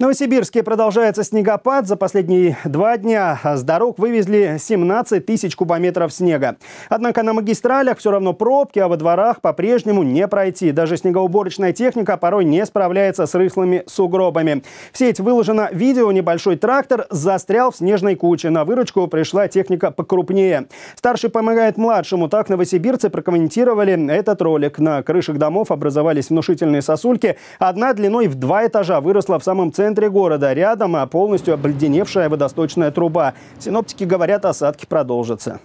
Новосибирске продолжается снегопад. За последние два дня с дорог вывезли 17 тысяч кубометров снега. Однако на магистралях все равно пробки, а во дворах по-прежнему не пройти. Даже снегоуборочная техника порой не справляется с рыхлыми сугробами. В сеть выложено видео. Небольшой трактор застрял в снежной куче. На выручку пришла техника покрупнее. Старший помогает младшему. Так новосибирцы прокомментировали этот ролик. На крышах домов образовались внушительные сосульки. Одна длиной в два этажа выросла в самом центре центре города. Рядом а, полностью обледеневшая водосточная труба. Синоптики говорят, осадки продолжатся.